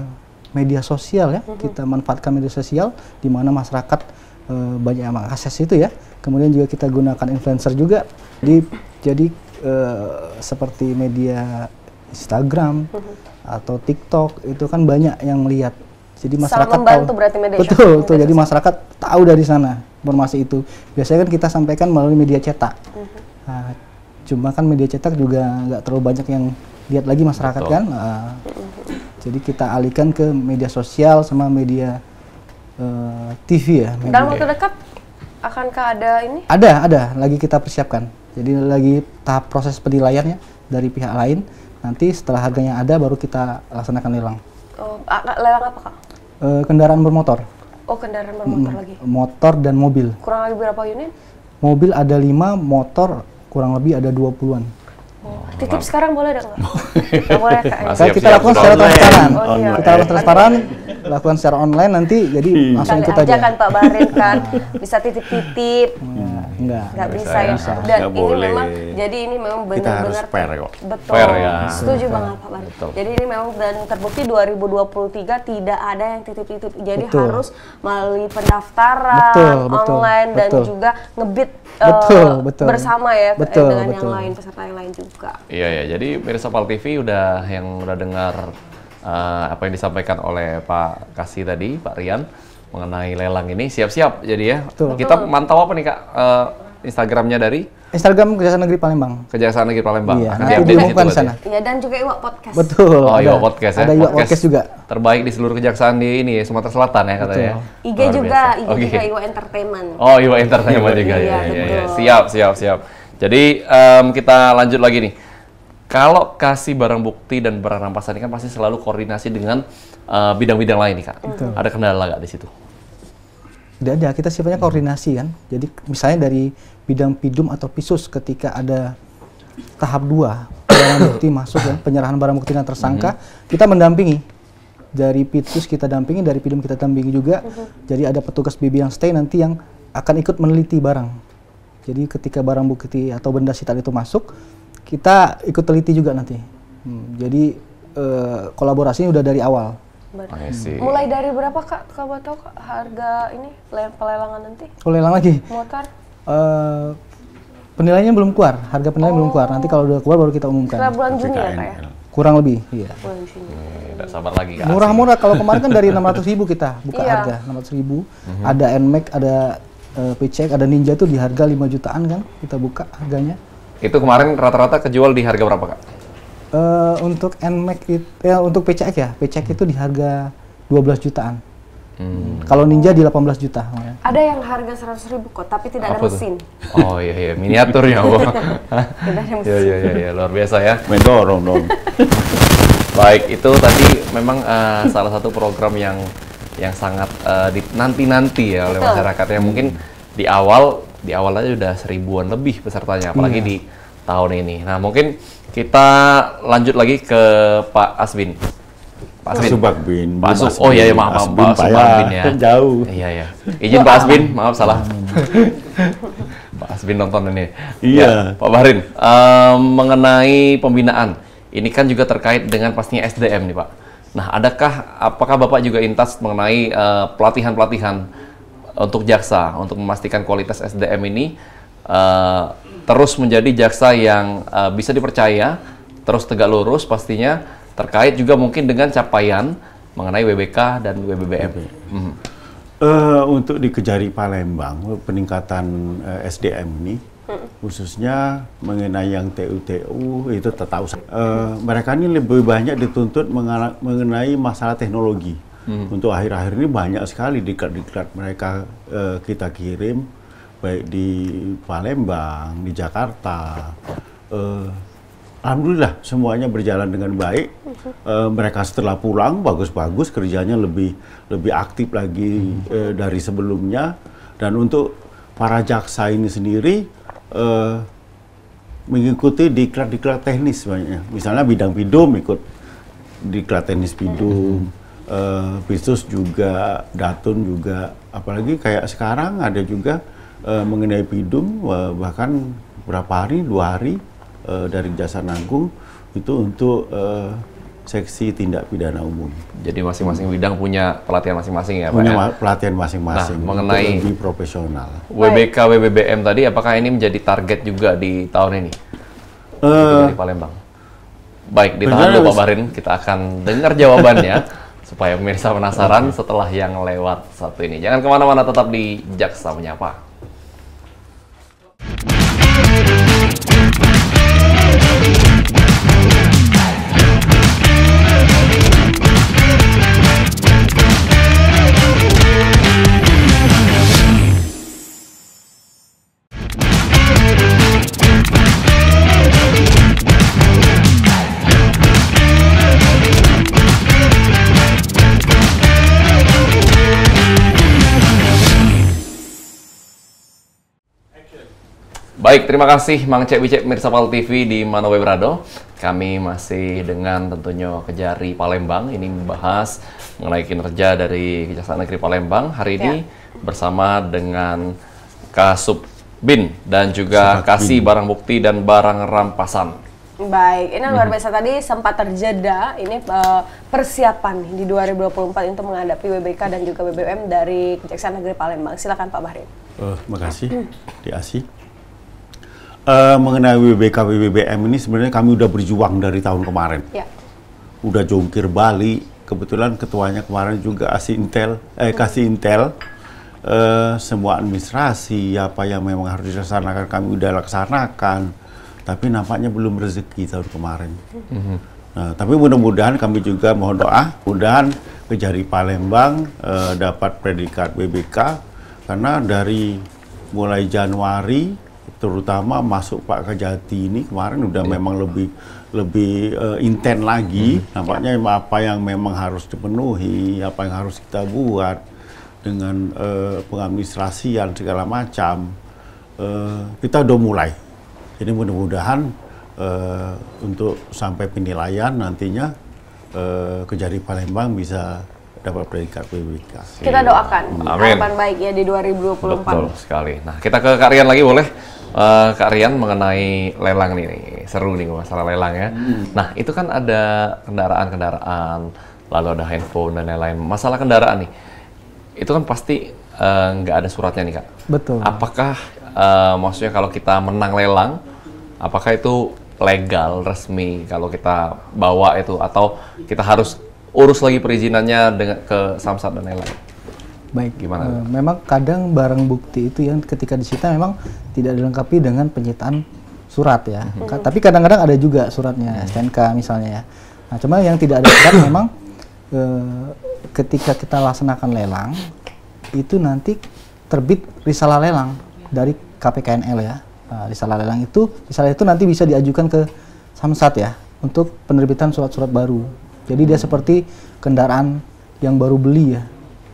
media sosial ya. Mm -hmm. Kita manfaatkan media sosial di mana masyarakat uh, banyak yang mengakses itu ya. Kemudian juga kita gunakan influencer juga. Jadi jadi uh, seperti media Instagram atau TikTok itu kan banyak yang melihat. Jadi masyarakat tahu. berarti media Betul, media betul. Jadi masyarakat tahu dari sana informasi itu. Biasanya kan kita sampaikan melalui media cetak. Mhm. Nah, cuma kan media cetak juga nggak terlalu banyak yang lihat lagi masyarakat Betul. kan. Nah, mhm. jadi kita alihkan ke media sosial sama media uh, eh, TV ya. Dalam waktu dekat akankah ada ini? Ada, ada. Lagi kita persiapkan. Jadi lagi tahap proses penilaiannya dari pihak lain Nanti setelah harganya ada baru kita laksanakan lelang. Oh, lelang apa kak? E, kendaraan bermotor. Oh kendaraan bermotor M lagi. Motor dan mobil. Kurang lebih berapa unit? Mobil ada lima, motor kurang lebih ada dua puluhan. Oh, titip Maaf. sekarang boleh dong? nggak boleh kak. Ya? kita lakukan secara transparan. Kita lakukan transparan, lakukan secara online nanti jadi iya. langsung ikut aja. kan Pak Barin kan, bisa titip-titip. Hmm. Enggak. Enggak bisa, ya. Bisa. Ya. Dan Nggak ini boleh. memang jadi ini memang benar-benar fair kok. Betul. Fair ya. Setuju banget Pak Bari. Jadi ini memang dan terbukti 2023 tidak ada yang titip-titip. Jadi betul. harus melalui pendaftaran betul, betul, online betul. dan betul. juga ngebit eh, betul, uh, betul. bersama ya eh, betul, dengan betul. yang lain peserta yang lain juga. Iya ya. Jadi pemirsa Pal TV udah yang udah dengar uh, apa yang disampaikan oleh Pak Kasih tadi, Pak Rian mengenai lelang ini siap-siap jadi ya. Betul. Kita mantau apa nih kak uh, Instagramnya dari? Instagram Kejaksaan Negeri Palembang. Kejaksaan Negeri Palembang. Iya, akan nanti diumumkan di sana. Iya, dan juga Iwak Podcast. Betul. Oh, Iwak Podcast ya. Ada Iwak Podcast, juga. Terbaik di seluruh kejaksaan di ini ya, Sumatera Selatan ya katanya. Betul. Ya. IG Luar juga, biasa. IG okay. juga Iwak Entertainment. Oh, Iwak Entertainment iya, juga. Iya, iya, iya, iya. Siap, siap, siap. Jadi um, kita lanjut lagi nih kalau kasih barang bukti dan barang rampasan ini kan pasti selalu koordinasi dengan eh, bidang-bidang uh, lain nih kak. Betul. Ada kendala nggak di situ? Tidak ada, kita sifatnya koordinasi kan. Jadi misalnya dari bidang pidum atau pisus ketika ada tahap dua barang bukti masuk ya, penyerahan barang bukti dan tersangka, mhm. kita mendampingi. Dari pisus kita dampingi, dari pidum kita dampingi juga. Mhm. Jadi ada petugas BB yang stay nanti yang akan ikut meneliti barang. Jadi ketika barang bukti atau benda sitaan itu masuk, kita ikut teliti juga nanti. Hmm, jadi uh, kolaborasinya udah dari awal. Hmm. Mulai dari berapa kak? Kau tahu kak, harga ini pelelangan nanti? Pelelang oh, lagi? Motor? Uh, penilaiannya belum keluar, harga penilaian oh. belum keluar. Nanti kalau udah keluar baru kita umumkan. Setelah bulan Juni ya kak ya? Kurang lebih, iya. Bulan Juni. Tidak hmm, sabar lagi kak. Murah-murah, kalau kemarin kan dari 600 ribu kita buka iya. harga. 600 ribu, mm-hmm. ada NMAX, ada uh, eh, PCX, ada Ninja tuh di harga 5 jutaan kan kita buka harganya. Itu kemarin rata-rata kejual di harga berapa kak? Uh, untuk NMAX itu, eh, ya, untuk PCX ya, PCX itu di harga 12 jutaan. Hmm. Kalau Ninja di 18 juta. Ada yang harga 100 ribu kok, tapi tidak Apa ada mesin. Tuh? Oh iya iya, miniaturnya tidak ada mesin. Iya iya iya, iya. luar biasa ya. Mendorong dong. Baik, itu tadi memang uh, salah satu program yang yang sangat uh, dinanti-nanti ya oleh masyarakat. Yang mungkin hmm. di awal di awalnya aja udah seribuan lebih pesertanya apalagi yeah. di tahun ini. Nah mungkin kita lanjut lagi ke Pak Asbin. Pak Asbin. Pak Asbin. Oh iya, ya, maaf, maaf Asbin, Pak Asbin, ya. ya. Jauh. Iya, iya. Izin Pak Asbin, maaf salah. Pak Asbin nonton ini. Iya. Yeah. Pak Barin, um, mengenai pembinaan, ini kan juga terkait dengan pastinya SDM nih Pak. Nah, adakah, apakah Bapak juga intas mengenai eh, pelatihan-pelatihan uh, pelatihan -pelatihan? untuk jaksa untuk memastikan kualitas SDM ini uh, terus menjadi jaksa yang uh, bisa dipercaya, terus tegak lurus pastinya terkait juga mungkin dengan capaian mengenai WBK dan WBBM. Uh, mhm. eh, untuk dikejari Palembang peningkatan uh, SDM ini hmm. khususnya mengenai yang TUTU itu tetap usah. Uh, mereka ini lebih banyak dituntut mengenai masalah teknologi Hmm. Untuk akhir-akhir ini banyak sekali diklat-diklat mereka e, kita kirim baik di Palembang, di Jakarta. E, Alhamdulillah semuanya berjalan dengan baik. E, mereka setelah pulang bagus-bagus kerjanya lebih lebih aktif lagi hmm. e, dari sebelumnya. Dan untuk para jaksa ini sendiri e, mengikuti diklat-diklat teknis banyaknya. Misalnya bidang pidum ikut diklat teknis pidum. Hmm uh, juga, Datun juga, apalagi kayak sekarang ada juga uh, mengenai Pidum uh, bahkan berapa hari, dua hari uh, dari Jasa Nanggung itu untuk uh, seksi tindak pidana umum. Jadi masing-masing bidang punya pelatihan masing-masing ya, punya Pak. Punya ya? pelatihan masing-masing. Nah, mengenai lebih profesional. WBK WBBM tadi apakah ini menjadi target juga di tahun ini? Uh, di Palembang. Baik, ditahan dulu Pak Barin kita akan dengar jawabannya. supaya pemirsa penasaran setelah yang lewat satu ini. Jangan kemana-mana, tetap di Jaksa Menyapa. Baik, terima kasih Mang Cek Bicek Mirsapal TV di Manowe Brado. Kami masih dengan tentunya Kejari Palembang ini membahas mengenai kinerja dari Kejaksaan Negeri Palembang hari ini ya. bersama dengan Kasub Bin dan juga Kasih Barang Bukti dan Barang Rampasan. Baik, ini luar mhm. biasa tadi sempat terjeda ini uh, persiapan di 2024 untuk menghadapi WBK dan juga BBM dari Kejaksaan Negeri Palembang. Silakan Pak Bahrin. Uh, eh, kasih, Di Asi. Uh, mengenai WBK WBBM ini sebenarnya kami udah berjuang dari tahun kemarin. Ya. Udah jongkir Bali, kebetulan ketuanya kemarin juga kasih intel, eh hmm. kasih intel uh, semua administrasi apa yang memang harus dilaksanakan kami udah laksanakan, tapi nampaknya belum rezeki tahun kemarin. Hmm. Nah, tapi mudah-mudahan kami juga mohon doa, mudahan Kejari Palembang uh, dapat predikat WBK karena dari mulai Januari terutama masuk Pak Kajati ini kemarin udah ya. memang lebih lebih uh, eh, intens lagi hmm. nampaknya ya. apa yang memang harus dipenuhi apa yang harus kita buat dengan uh, pengadministrasian segala macam uh, kita udah mulai jadi mudah-mudahan uh, untuk sampai penilaian nantinya uh, kejari Palembang bisa dapat predikat PWK. Kita doakan. Harapan baik ya di 2024. Betul sekali. Nah, kita ke karyan lagi boleh? uh, Kak Rian mengenai lelang nih, seru nih masalah lelang ya. Hmm. Nah itu kan ada kendaraan-kendaraan, lalu ada handphone dan lain-lain. Masalah kendaraan nih, itu kan pasti eh, nggak uh, ada suratnya nih kak. Betul. Apakah uh, maksudnya kalau kita menang lelang, apakah itu legal resmi kalau kita bawa itu atau kita harus urus lagi perizinannya dengan ke Samsat dan lain-lain? Baik. Gimana? Uh, memang kadang barang bukti itu yang ketika disita memang tidak dilengkapi dengan penyitaan surat ya. Mm -hmm. Tapi kadang-kadang ada juga suratnya mm. STNK misalnya ya. Nah, cuma yang tidak ada surat memang uh, ketika kita laksanakan lelang itu nanti terbit risalah lelang dari KPKNL ya. Uh, risalah lelang itu risalah itu nanti bisa diajukan ke Samsat ya untuk penerbitan surat-surat baru. Jadi dia mhm. seperti kendaraan yang baru beli ya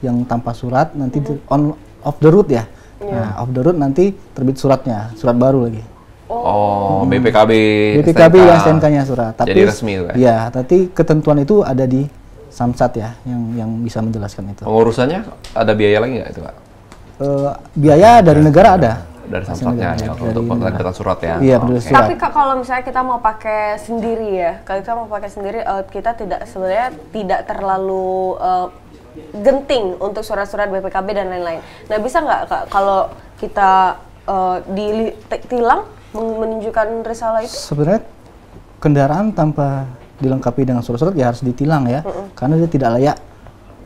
yang tanpa surat nanti mm -hmm. on off the road ya. Yeah. Nah, off the road nanti terbit suratnya, surat baru lagi. Oh, hmm. BPKB. BPKB STNK. yang STNK-nya surat. Tapi, Jadi resmi kan? Ya, iya, tapi ketentuan itu ada di Samsat ya, yang yang bisa menjelaskan itu. Pengurusannya ada biaya lagi nggak itu pak? Uh, biaya dari negara ada. Dari Samsatnya ya, untuk pengadaan surat ya. Iya, oh, okay. surat. Tapi kalau misalnya kita mau pakai sendiri ya, kalau kita mau pakai sendiri, uh, kita tidak sebenarnya tidak terlalu uh, genting untuk surat-surat BPKB dan lain-lain. Nah bisa nggak kak kalau kita uh, eh, ditilang menunjukkan risalah itu? Sebenarnya kendaraan tanpa dilengkapi dengan surat-surat ya harus ditilang ya, mm -mm. karena dia tidak layak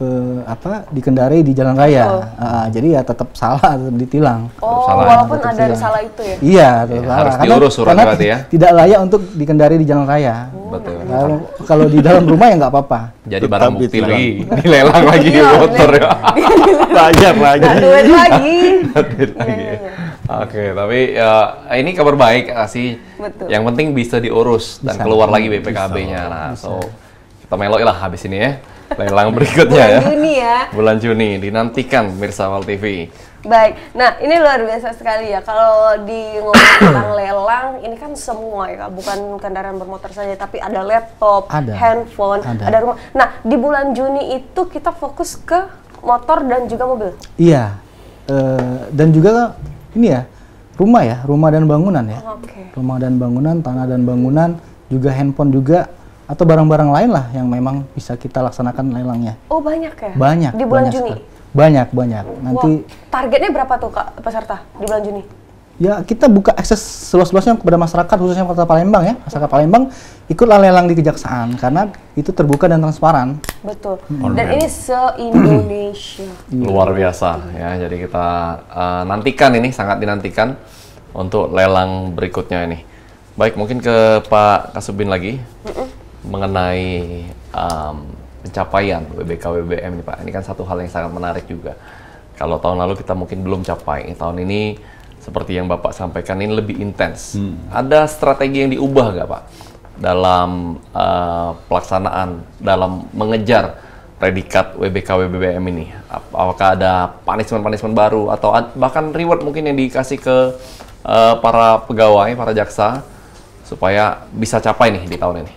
uh, apa dikendarai di jalan raya. Oh. Uh, jadi ya tetap salah, tetap ditilang. Oh, salah. walaupun tetap ada tilang. salah itu ya. Iya, tetap ya, salah. Harus karena, diurus surat berarti ya. Tidak layak untuk dikendarai di jalan raya. Oh, Betul. Kalau, kalau di dalam rumah ya nggak apa-apa. Jadi barang bukti lagi, dilelang iya, lagi iya. motor ya. Bayar lagi. Duit lagi. lagi. Iya, Oke, tapi uh, ini kabar baik ah, sih. Betul. Yang penting bisa diurus dan keluar lagi BPKB-nya. Nah, so kita melok habis ini ya lelang berikutnya bulan ya. Juni ya. Bulan Juni dinantikan Mirsa Wal TV. Baik, nah ini luar biasa sekali ya. Kalau di tentang lelang, ini kan semua ya, bukan kendaraan bermotor saja, tapi ada laptop, ada. handphone, ada. ada rumah. Nah di bulan Juni itu kita fokus ke motor dan juga mobil. Iya, uh, dan juga ini ya rumah ya, rumah dan bangunan ya. Okay. Rumah dan bangunan, tanah dan bangunan, juga handphone juga atau barang-barang lain lah yang memang bisa kita laksanakan lelangnya. Oh banyak ya? Banyak. Di bulan banyak Juni? Sekali. Banyak, banyak. Nanti wow. targetnya berapa tuh Kak peserta di bulan Juni? Ya, kita buka akses seluas-luasnya kepada masyarakat khususnya Kota Palembang ya. Masyarakat Palembang ikutlah lelang di kejaksaan karena itu terbuka dan transparan. Betul. Hmm. Dan ini se-Indonesia. Iya. Luar biasa ya. Jadi kita uh, nantikan ini sangat dinantikan untuk lelang berikutnya ini. Baik, mungkin ke Pak Kasubin lagi. Mm -mm mengenai um, pencapaian WBK WBM nih Pak. Ini kan satu hal yang sangat menarik juga. Kalau tahun lalu kita mungkin belum capai, tahun ini seperti yang Bapak sampaikan ini lebih intens. Hmm. Ada strategi yang diubah nggak Pak dalam uh, pelaksanaan, dalam mengejar predikat WBK WBBM ini? Apakah ada punishment-punishment baru atau bahkan reward mungkin yang dikasih ke uh, para pegawai, para jaksa supaya bisa capai nih di tahun ini?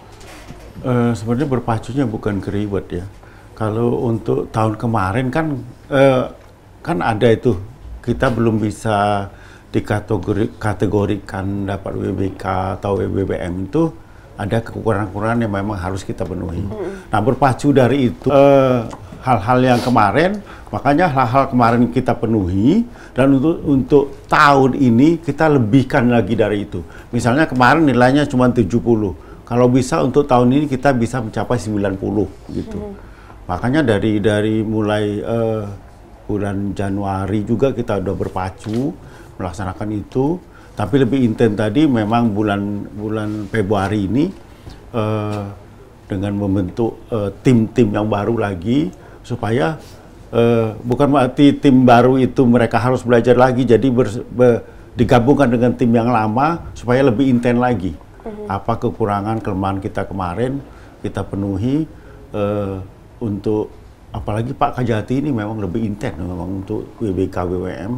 Uh, sebenarnya berpacunya bukan keriwet ya. Kalau untuk tahun kemarin kan uh, kan ada itu kita belum bisa dikategorikan dapat WBK atau WBBM itu ada kekurangan-kekurangan yang memang harus kita penuhi. Hmm. Nah berpacu dari itu hal eh, hal-hal yang kemarin, makanya hal-hal kemarin kita penuhi dan untuk untuk tahun ini kita lebihkan lagi dari itu. Misalnya kemarin nilainya cuma 70, kalau bisa untuk tahun ini kita bisa mencapai 90 gitu. Hmm. Makanya dari dari mulai uh, bulan Januari juga kita sudah berpacu melaksanakan itu. Tapi lebih intens tadi memang bulan bulan Februari ini uh, dengan membentuk eh, tim-tim uh, yang baru lagi supaya uh, bukan mati tim baru itu mereka harus belajar lagi jadi ber, ber, digabungkan dengan tim yang lama supaya lebih intens lagi. -hmm. apa kekurangan kelemahan kita kemarin kita penuhi uh, untuk apalagi Pak Kajati ini memang lebih intens memang untuk WBK WWM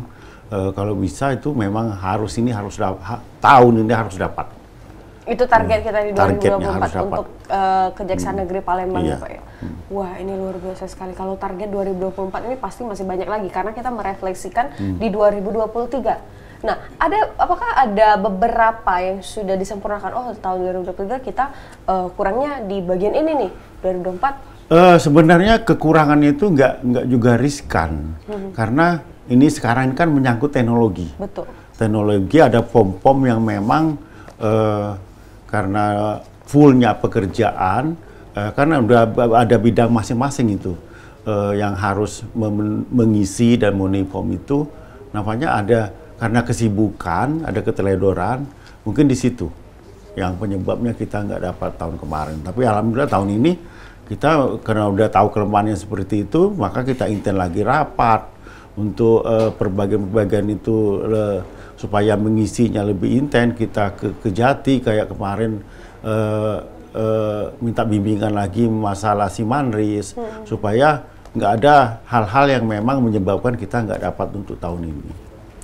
uh, eh, kalau bisa itu memang harus ini harus ha, tahun ini harus dapat itu target hmm. kita di 2024 untuk uh, Kejaksaan hmm. Negeri Palembang iya. Ya, Pak ya. Hmm. Wah, ini luar biasa sekali. Kalau target 2024 ini pasti masih banyak lagi karena kita merefleksikan hmm. di 2023 Nah, ada apakah ada beberapa yang sudah disempurnakan? Oh, tahun 2023 kita uh, kurangnya di bagian ini nih, 2024. Uh, eh, sebenarnya kekurangannya itu nggak nggak juga riskan hmm. karena ini sekarang kan menyangkut teknologi. Betul. Teknologi ada pom-pom yang memang uh, karena fullnya pekerjaan uh, karena udah ada bidang masing-masing itu uh, yang harus mengisi dan pom itu, namanya ada karena kesibukan, ada keteledoran, mungkin di situ yang penyebabnya kita nggak dapat tahun kemarin. Tapi alhamdulillah tahun ini kita karena udah tahu kelemahannya seperti itu, maka kita intent lagi rapat untuk uh, eh, bagian itu uh, supaya mengisinya lebih intens. Kita ke, ke Jati kayak kemarin uh, uh, minta bimbingan lagi masalah manris hmm. supaya nggak ada hal-hal yang memang menyebabkan kita nggak dapat untuk tahun ini.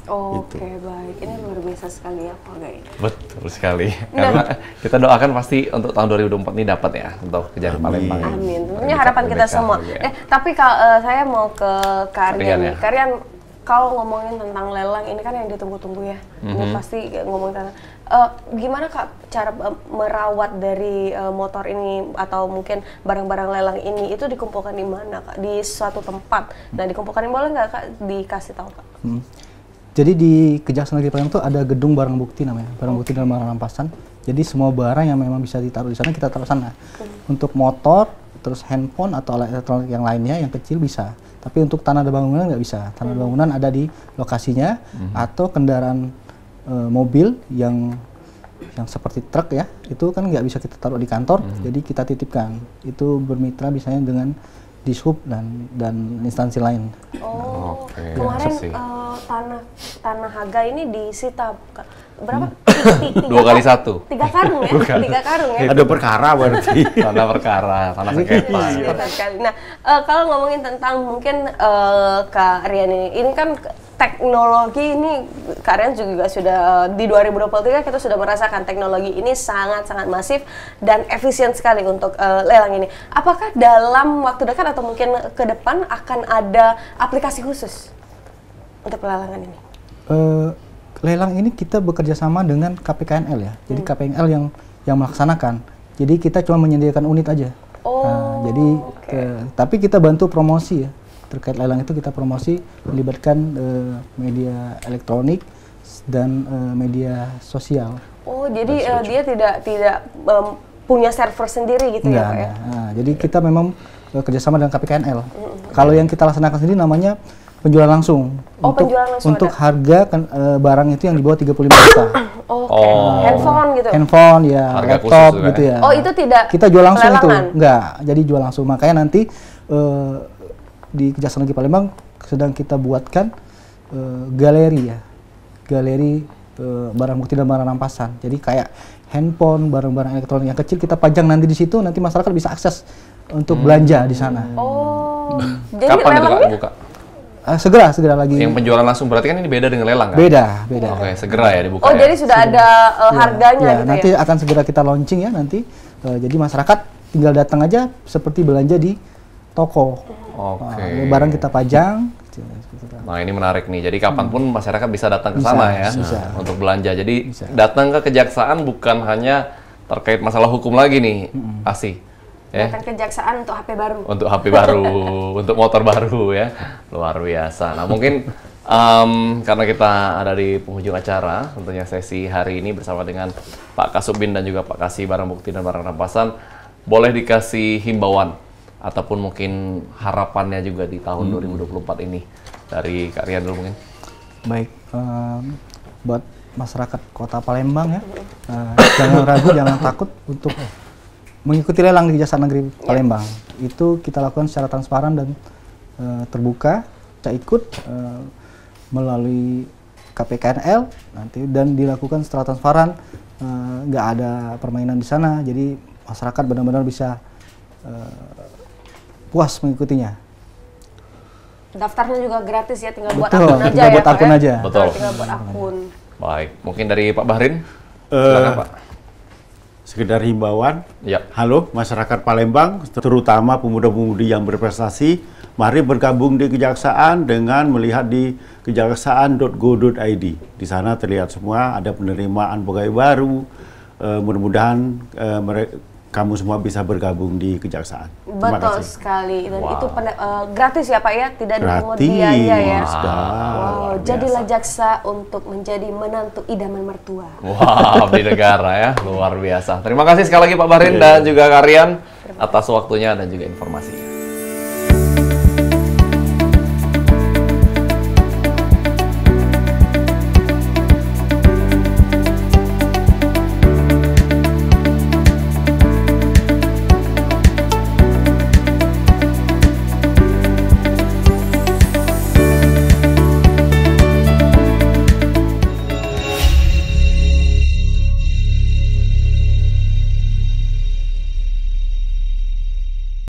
Oh, gitu. Oke okay, baik, ini luar biasa sekali ya keluarga ini. Betul sekali, nah. karena kita doakan pasti untuk tahun 2024 ini dapat ya untuk kejar Palembang. Ya. Amin. Tentunya harapan kita semua. Ya. Eh, tapi kalau uh, eh, saya mau ke Karian, ya. Karian kalau ngomongin tentang lelang ini kan yang ditunggu-tunggu ya. Mm -hmm. Ini mhm. pasti ngomongin tentang uh, gimana kak cara uh, merawat dari uh, motor ini atau mungkin barang-barang lelang ini itu dikumpulkan di mana kak? Di suatu tempat. Nah dikumpulkan boleh nggak kak dikasih tahu kak? -hmm jadi di Kejaksaan Negeri Palembang itu ada gedung barang bukti namanya, barang okay. bukti dan barang rampasan. Jadi semua barang yang memang bisa ditaruh di sana kita taruh sana. Okay. Untuk motor, terus handphone atau alat elektronik yang lainnya yang kecil bisa. Tapi untuk tanah dan bangunan nggak bisa. Tanah hmm. bangunan ada di lokasinya -hmm. atau kendaraan e, mobil yang yang seperti truk ya, itu kan nggak bisa kita taruh di kantor. -hmm. Jadi kita titipkan. Itu bermitra misalnya dengan dishub dan dan instansi lain. Oh, okay. kemarin uh, tanah tanah Haga ini disita berapa? Hmm. tiga, Dua kali satu. Tiga karung ya? Bukan. Tiga karung ya? Ada perkara berarti. tanah perkara, tanah iya, sengketa. nah, uh, kalau ngomongin tentang mungkin uh, Kak Rian ini, ini kan teknologi ini kalian juga sudah di 2023 kita sudah merasakan teknologi ini sangat-sangat masif dan efisien sekali untuk uh, lelang ini. Apakah dalam waktu dekat atau mungkin ke depan akan ada aplikasi khusus untuk pelelangan ini? Uh, lelang ini kita bekerja sama dengan KPKNL ya. Jadi hmm. KPKNL yang yang melaksanakan. Jadi kita cuma menyediakan unit aja. Oh. Nah, jadi okay. uh, eh, tapi kita bantu promosi ya terkait lelang itu kita promosi melibatkan uh, media elektronik dan uh, media sosial. Oh, jadi uh, dia tidak tidak um, punya server sendiri gitu Nggak, ya, Pak ya? Nah, jadi kita memang uh, kerjasama dengan KPKNL. Mm -hmm. Kalau yang kita laksanakan sendiri namanya penjualan langsung. Oh, untuk, penjualan langsung Untuk ada? harga kan, e, barang itu yang di bawah 35 juta. oh, okay. oh, handphone gitu. Handphone ya, harga laptop gitu ya. ya. Oh, itu tidak. Kita jual langsung itu. Enggak, jadi jual langsung. Makanya nanti e, di Kejaksaan Negeri Palembang sedang kita buatkan uh, galeri ya, galeri uh, barang bukti dan barang rampasan. Jadi kayak handphone, barang-barang elektronik yang kecil kita pajang nanti di situ, nanti masyarakat bisa akses untuk hmm. belanja di sana. Hmm. Oh, hmm. jadi kapan itu kak buka? Uh, eh, segera, segera lagi. Yang penjualan langsung berarti kan ini beda dengan lelang kan? Beda, beda. Oke, okay, segera ya dibuka. Oh, ya? jadi sudah segera. ada uh, harganya iya, gitu ya, ya, gitu nanti ya. akan segera kita launching ya nanti. Uh, jadi masyarakat tinggal datang aja seperti belanja di toko. Oke. Okay. Nah, barang kita pajang. Gitu, nah ini menarik nih. Jadi kapanpun hmm. masyarakat bisa datang ke sana ya bisa. untuk belanja. Jadi bisa. datang ke kejaksaan bukan hanya terkait masalah hukum lagi nih, hmm. Asih. Ya. Datang kejaksaan untuk HP baru. Untuk HP baru, untuk motor baru ya. Luar biasa. Nah mungkin um, karena kita ada di penghujung acara, tentunya sesi hari ini bersama dengan Pak Kasubin dan juga Pak Kasih Barang Bukti dan Barang Rampasan, boleh dikasih himbauan ataupun mungkin harapannya juga di tahun hmm. 2024 ini dari Kak Rian dulu mungkin. Baik, um, buat masyarakat Kota Palembang ya, uh, jangan ragu, jangan takut untuk mengikuti lelang di Jasa Negeri ya. Palembang. Ya. Itu kita lakukan secara transparan dan uh, terbuka, kita ikut uh, melalui KPKNL nanti dan dilakukan secara transparan, nggak uh, ada permainan di sana, jadi masyarakat benar-benar bisa uh, puas mengikutinya. Daftarnya juga gratis ya, tinggal Betul, buat akun aja tinggal ya. buat akun ya? aja. Betul. Tinggal buat akun. Baik, mungkin dari Pak Bahrin. Eh, Silakan, uh, Pak. Sekedar himbauan. Ya. Halo masyarakat Palembang, terutama pemuda-pemudi yang berprestasi, mari bergabung di kejaksaan dengan melihat di kejaksaan.go.id. Di sana terlihat semua ada penerimaan pegawai baru. Uh, mudah-mudahan uh, eh, mereka kamu semua bisa bergabung di kejaksaan. Betul sekali. Dan wow. itu uh, gratis ya Pak ya, tidak dipungut biaya ya. Wow. wow. Jadilah jaksa untuk menjadi menantu idaman mertua. Wow, di negara ya, luar biasa. Terima kasih sekali lagi Pak Barin yeah. dan juga Karian atas waktunya dan juga informasinya.